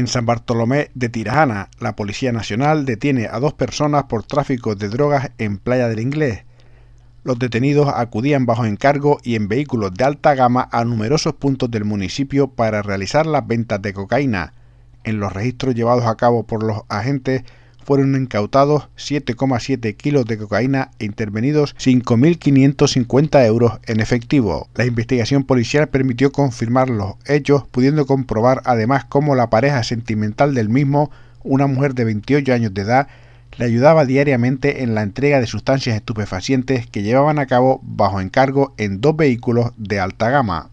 En San Bartolomé de Tirajana, la Policía Nacional detiene a dos personas por tráfico de drogas en Playa del Inglés. Los detenidos acudían bajo encargo y en vehículos de alta gama a numerosos puntos del municipio para realizar las ventas de cocaína. En los registros llevados a cabo por los agentes fueron incautados 7,7 kilos de cocaína e intervenidos 5.550 euros en efectivo. La investigación policial permitió confirmar los hechos, pudiendo comprobar además cómo la pareja sentimental del mismo, una mujer de 28 años de edad, le ayudaba diariamente en la entrega de sustancias estupefacientes que llevaban a cabo bajo encargo en dos vehículos de alta gama.